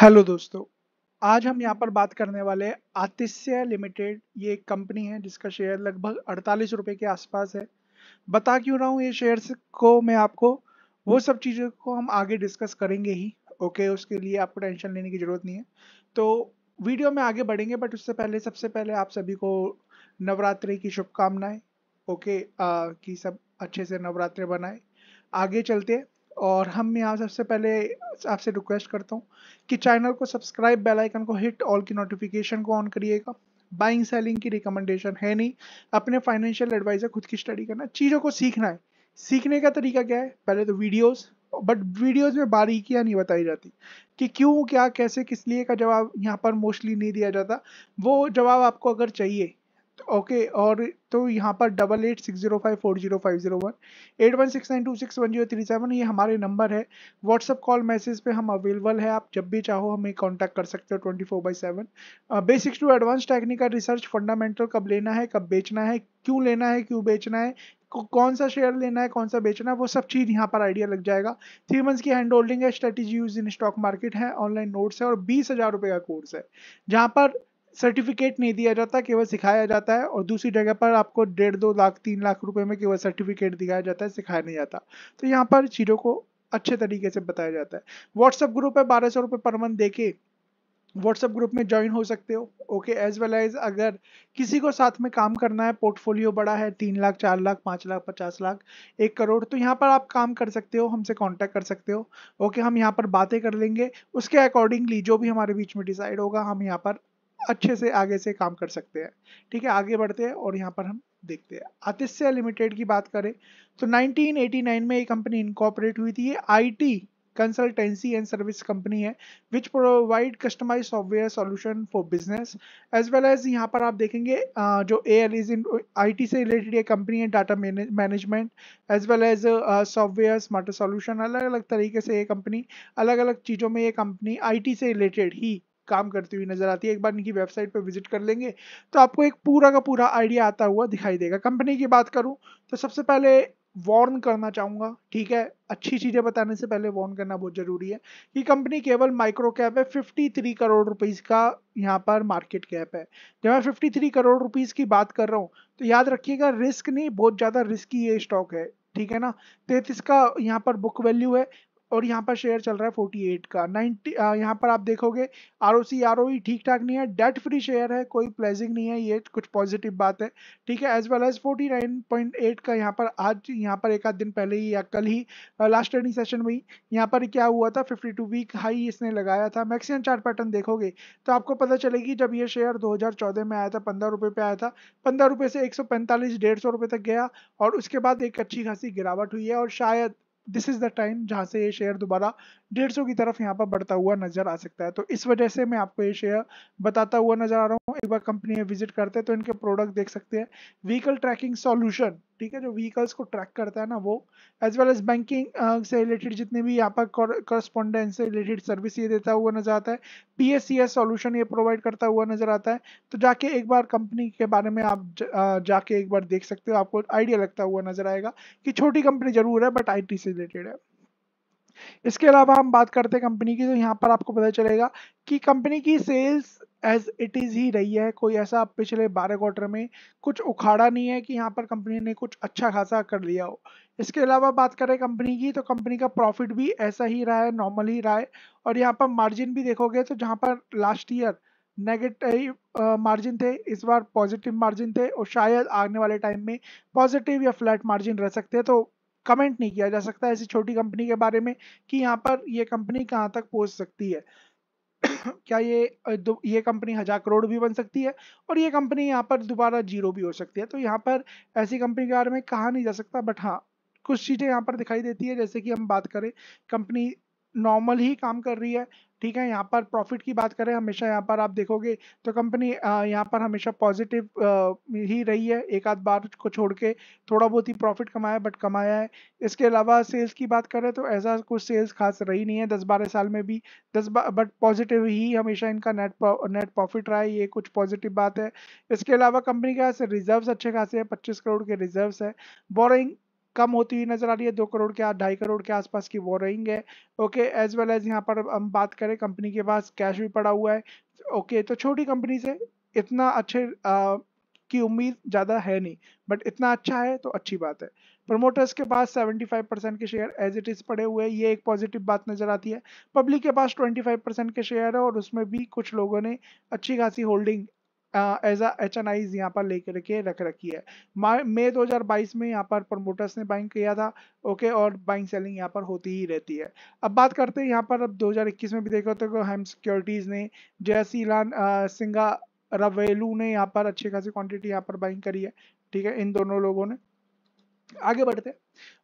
Hello दोस्तों आज हम यहाँ पर बात करने वाले आतिश्य लिमिटेड ये एक कंपनी है जिसका शेयर लगभग अड़तालीस रुपये के आसपास है बता क्यों रहा हूँ ये शेयर्स को मैं आपको वो सब चीज़ों को हम आगे डिस्कस करेंगे ही ओके उसके लिए आपको टेंशन लेने की ज़रूरत नहीं है तो वीडियो में आगे बढ़ेंगे बट उससे पहले सबसे पहले आप सभी को नवरात्रि की शुभकामनाएँ ओके आ, कि सब अच्छे से नवरात्र बनाए आगे चलते हैं और हम यहाँ सबसे पहले आपसे रिक्वेस्ट करता हूँ कि चैनल को सब्सक्राइब बेल आइकन को हिट ऑल की नोटिफिकेशन को ऑन करिएगा बाइंग सेलिंग की रिकमेंडेशन है नहीं अपने फाइनेंशियल एडवाइजर खुद की स्टडी करना चीज़ों को सीखना है सीखने का तरीका क्या है पहले तो वीडियोस बट वीडियोस में बारीकियां नहीं बताई जाती कि क्यों क्या कैसे किस लिए का जवाब यहाँ पर मोस्टली नहीं दिया जाता वो जवाब आपको अगर चाहिए ओके और तो यहाँ पर double eight six zero five four zero five zero one eight one six nine two six one zero three seven ये हमारे नंबर है व्हाट्सअप कॉल मैसेज पे हम अवेलेबल है आप जब भी चाहो हमें कांटेक्ट कर सकते हो twenty four by seven basics to advance technical research fundamental कब लेना है कब बेचना है क्यों लेना है क्यों बेचना है कौन सा शेयर लेना है कौन सा बेचना है वो सब चीज़ यहाँ पर आइडिया लग जाएगा थ्री मंथ्स की हैंड होल्डिंग है strategy use in stock market है ऑनलाइन नोट्स है और बीस हज़ार रुपये का कोर्स है जहाँ पर सर्टिफिकेट नहीं दिया जाता केवल सिखाया जाता है और दूसरी जगह पर आपको डेढ़ दो लाख तीन लाख रुपए में केवल सर्टिफिकेट दिखाया जाता है सिखाया नहीं जाता तो यहाँ पर चीज़ों को अच्छे तरीके से बताया जाता है व्हाट्सएप ग्रुप है बारह सौ रुपये पर मंथ के व्हाट्सएप ग्रुप में ज्वाइन हो सकते हो ओके एज वेल एज अगर किसी को साथ में काम करना है पोर्टफोलियो बड़ा है तीन लाख चार लाख पाँच लाख पचास लाख एक करोड़ तो यहाँ पर आप काम कर सकते हो हमसे कांटेक्ट कर सकते हो ओके हम यहाँ पर बातें कर लेंगे उसके अकॉर्डिंगली जो भी हमारे बीच में डिसाइड होगा हम यहाँ पर अच्छे से आगे से काम कर सकते हैं ठीक है आगे बढ़ते हैं और यहाँ पर हम देखते हैं आतिश्य लिमिटेड की बात करें तो 1989 में ये कंपनी इनकॉपरेट हुई थी ये IT consultancy and service company है which provide customize software solution for business as well as यहाँ पर आप देखेंगे जो A L is in I T से रिलेटेड ये कंपनी है data management as well as software smart solution अलग अलग तरीके से ये कंपनी अलग अलग चीज़ों में ये कंपनी आई टी से रिलेटेड ही काम करती हुई नजर आती है एक बार इनकी वेबसाइट पर विजिट कर लेंगे तो आपको एक पूरा का पूरा आइडिया आता हुआ दिखाई देगा कंपनी की बात करूँ तो सबसे पहले वार्न करना चाहूंगा ठीक है अच्छी चीज़ें बताने से पहले वार्न करना बहुत ज़रूरी है कि कंपनी केवल माइक्रो कैप है 53 करोड़ रुपीस का यहाँ पर मार्केट कैप है जब मैं 53 करोड़ रुपीस की बात कर रहा हूँ तो याद रखिएगा रिस्क नहीं बहुत ज़्यादा रिस्की ये स्टॉक है ठीक है ना तैतीस का यहाँ पर बुक वैल्यू है और यहाँ पर शेयर चल रहा है फोर्टी एट का नाइनटी यहाँ पर आप देखोगे R O C R O e ठीक ठाक नहीं है डेट फ्री शेयर है कोई प्लेजिंग नहीं है ये कुछ पॉजिटिव बात है ठीक है as well as forty nine point eight का यहाँ पर आज यहाँ पर एक आध दिन पहले ही या कल ही लास्ट ट्रेडिंग सेशन में ही यहाँ पर क्या हुआ था फिफ्टी टू वीक हाई इसने लगाया था मैक्सिमम चार्ट पैटर्न देखोगे तो आपको पता चलेगी जब ये शेयर दो हज़ार चौदह में आया था पंद्रह रुपये पर आया था पंद्रह रुपये से एक सौ पैंतालीस डेढ़ सौ रुपये तक गया और उसके बाद एक अच्छी खासी गिरावट हुई है और शायद दिस इज द टाइम जहां से ये शेयर दोबारा डेढ़ सौ की तरफ यहाँ पर बढ़ता हुआ नजर आ सकता है तो इस वजह से मैं आपको ये शेयर बताता हुआ नजर आ रहा हूँ एक बार कंपनी में विजिट करते हैं तो इनके प्रोडक्ट देख सकते हैं व्हीकल ट्रैकिंग सॉल्यूशन ठीक है जो व्हीकल्स को ट्रैक करता है ना वो एज वेल एज बैंकिंग से रिलेटेड जितने भी यहाँ पर करस्पॉन्डेंस से रिलेटेड सर्विस ये देता हुआ नजर आता है P S C S solution ये प्रोवाइड करता हुआ नजर आता है तो जाके एक बार कंपनी के बारे में आप जा, जाके एक बार देख सकते हो आपको आइडिया लगता हुआ नजर आएगा कि छोटी कंपनी जरूर है बट आई टी से रिलेटेड है इसके अलावा हम बात करते हैं कंपनी की तो यहाँ पर आपको पता चलेगा कि कंपनी की सेल्स एज इट इज़ ही रही है कोई ऐसा पिछले बारह क्वार्टर में कुछ उखाड़ा नहीं है कि यहाँ पर कंपनी ने कुछ अच्छा खासा कर लिया हो इसके अलावा बात करें कंपनी की तो कंपनी का प्रॉफिट भी ऐसा ही रहा है नॉर्मल ही रहा है और यहाँ पर मार्जिन भी देखोगे तो जहाँ पर लास्ट ईयर नेगेटिव मार्जिन थे इस बार पॉजिटिव मार्जिन थे और शायद आने वाले टाइम में पॉजिटिव या फ्लैट मार्जिन रह सकते हैं तो कमेंट नहीं किया जा सकता ऐसी छोटी कंपनी के बारे में कि यहाँ पर ये कंपनी कहाँ तक पहुँच सकती है क्या ये ये कंपनी हजार करोड़ भी बन सकती है और ये कंपनी यहाँ पर दोबारा जीरो भी हो सकती है तो यहाँ पर ऐसी कंपनी के बारे में कहा नहीं जा सकता बट हाँ कुछ चीज़ें यहाँ पर दिखाई देती है जैसे कि हम बात करें कंपनी नॉर्मल ही काम कर रही है ठीक है यहाँ पर प्रॉफिट की बात करें हमेशा यहाँ पर आप देखोगे तो कंपनी यहाँ पर हमेशा पॉजिटिव ही रही है एक आध बार को छोड़ के थोड़ा बहुत ही प्रॉफिट कमाया बट कमाया है इसके अलावा सेल्स की बात करें तो ऐसा कुछ सेल्स खास रही नहीं है दस बारह साल में भी दस बट पॉजिटिव ही हमेशा इनका नेट नेट प्रॉफिट रहा है ये कुछ पॉजिटिव बात है इसके अलावा कंपनी के पास रिजर्व्स अच्छे खासे हैं पच्चीस करोड़ के रिजर्व है बोरिंग कम होती हुई नजर आ रही है दो करोड़ के आस ढाई करोड़ के आसपास की बोरोइंग है ओके एज वेल एज यहाँ पर हम बात करें कंपनी के पास कैश भी पड़ा हुआ है ओके तो छोटी कंपनी से इतना अच्छे आ, की उम्मीद ज़्यादा है नहीं बट इतना अच्छा है तो अच्छी बात है प्रमोटर्स के पास 75 परसेंट के शेयर एज इट इज़ पड़े हुए ये एक पॉजिटिव बात नज़र आती है पब्लिक के पास 25 परसेंट के शेयर है और उसमें भी कुछ लोगों ने अच्छी खासी होल्डिंग एज आ एच एन आईज यहाँ पर लेकर के रख रखी है मई 2022 में यहाँ पर प्रमोटर्स ने बाइंग किया था ओके और बाइंग सेलिंग यहाँ पर होती ही रहती है अब बात करते हैं यहाँ पर अब 2021 में भी देखो तो हेम सिक्योरिटीज़ ने जैसी लान सिंगा रवेलू ने यहाँ पर अच्छी खासी क्वांटिटी यहाँ पर बाइंग करी है ठीक है इन दोनों लोगों ने आगे बढ़ते हैं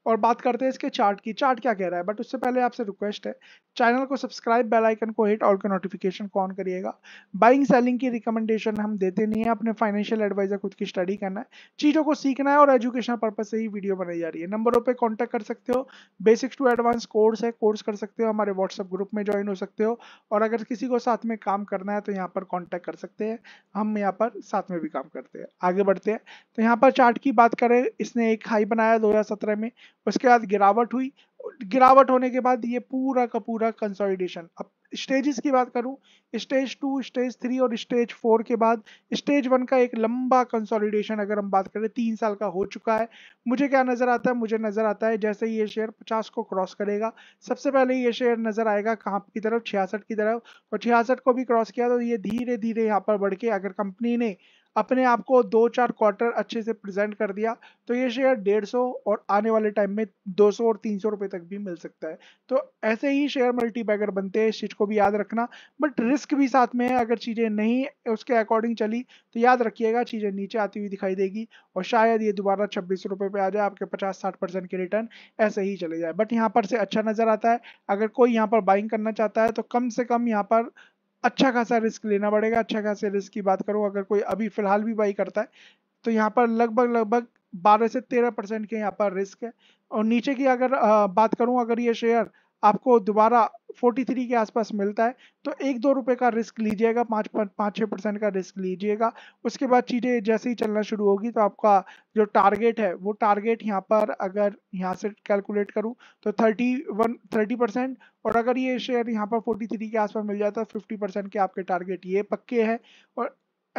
और बात करते हैं इसके चार्ट की चार्ट क्या कह रहा है बट उससे पहले आपसे रिक्वेस्ट है चैनल को सब्सक्राइब बेल आइकन को हिट ऑल के नोटिफिकेशन को ऑन करिएगा बाइंग सेलिंग की रिकमेंडेशन हम देते नहीं है अपने फाइनेंशियल एडवाइजर खुद की स्टडी करना है चीज़ों को सीखना है और एजुकेशन पर्पज से ही वीडियो बनाई जा रही है नंबरों पर कॉन्टैक्ट कर सकते हो बेसिक्स टू एडवांस कोर्स है कोर्स कर सकते हो हमारे व्हाट्सअप ग्रुप में ज्वाइन हो सकते हो और अगर किसी को साथ में काम करना है तो यहाँ पर कॉन्टैक्ट कर सकते हैं हम यहाँ पर साथ में भी काम करते हैं आगे बढ़ते हैं तो यहाँ पर चार्ट की बात करें इसने एक हाई बनाया दो में में उसके बाद गिरावट हुई गिरावट होने के बाद ये पूरा का पूरा कंसोलिडेशन अब स्टेजेस की बात करूं स्टेज टू स्टेज थ्री और स्टेज फोर के बाद स्टेज वन का एक लंबा कंसोलिडेशन अगर हम बात करें तीन साल का हो चुका है मुझे क्या नज़र आता है मुझे नज़र आता है जैसे ये शेयर 50 को क्रॉस करेगा सबसे पहले ये शेयर नज़र आएगा कहाँ की तरफ छियासठ की तरफ और छियासठ को भी क्रॉस किया तो ये धीरे धीरे यहाँ पर बढ़ के अगर कंपनी ने अपने आप को दो चार क्वार्टर अच्छे से प्रेजेंट कर दिया तो ये शेयर डेढ़ सौ और आने वाले टाइम में दो सौ और तीन सौ रुपये तक भी मिल सकता है तो ऐसे ही शेयर मल्टी बैगर बनते हैं इस चीज़ को भी याद रखना बट रिस्क भी साथ में है अगर चीज़ें नहीं उसके अकॉर्डिंग चली तो याद रखिएगा चीज़ें नीचे आती हुई दिखाई देगी और शायद ये दोबारा छब्बीस रुपये पे आ जाए आपके पचास साठ परसेंट के रिटर्न ऐसे ही चले जाए बट यहाँ पर से अच्छा नज़र आता है अगर कोई यहाँ पर बाइंग करना चाहता है तो कम से कम यहाँ पर अच्छा खासा रिस्क लेना पड़ेगा अच्छा खासा रिस्क की बात करूँ अगर कोई अभी फिलहाल भी बाई करता है तो यहाँ पर लगभग लगभग बारह से तेरह परसेंट के यहाँ पर रिस्क है और नीचे की अगर आ, बात करूँ अगर ये शेयर आपको दोबारा 43 के आसपास मिलता है तो एक दो रुपए का रिस्क लीजिएगा पाँच पाँच छः परसेंट का रिस्क लीजिएगा उसके बाद चीज़ें जैसे ही चलना शुरू होगी तो आपका जो टारगेट है वो टारगेट यहाँ पर अगर यहाँ से कैलकुलेट करूँ तो 31 थर्टी परसेंट और अगर ये शेयर यहाँ पर 43 के आसपास मिल जाता है फिफ्टी तो परसेंट के आपके टारगेट ये पक्के हैं और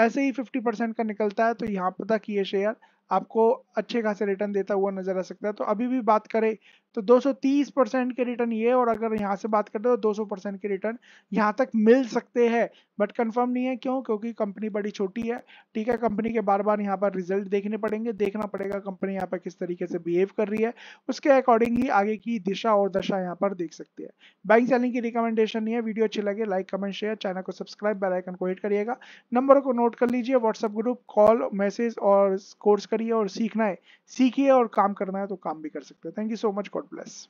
ऐसे ही फिफ्टी परसेंट का निकलता है तो यहाँ पर तक ये शेयर आपको अच्छे खासे रिटर्न देता हुआ नजर आ सकता है तो अभी भी बात करें तो 230 परसेंट के रिटर्न ये और अगर यहाँ से बात करते हो तो 200 परसेंट के रिटर्न यहाँ तक मिल सकते हैं बट कंफर्म नहीं है क्यों क्योंकि कंपनी बड़ी छोटी है ठीक है कंपनी के बार बार यहाँ पर रिजल्ट देखने पड़ेंगे देखना पड़ेगा कंपनी यहाँ पर किस तरीके से बिहेव कर रही है उसके अकॉर्डिंग ही आगे की दिशा और दशा यहाँ पर देख सकते हैं बाइक सेलिंग की रिकमेंडेशन नहीं है वीडियो अच्छी लगे लाइक कमेंट शेयर चैनल को सब्सक्राइब बेलाइकन को हिट करिएगा नंबर को नोट कर लीजिए व्हाट्सअप ग्रुप कॉल मैसेज और कोर्स करिए और सीखना है सीखिए और काम करना है तो काम भी कर सकते हैं thank you so much God bless.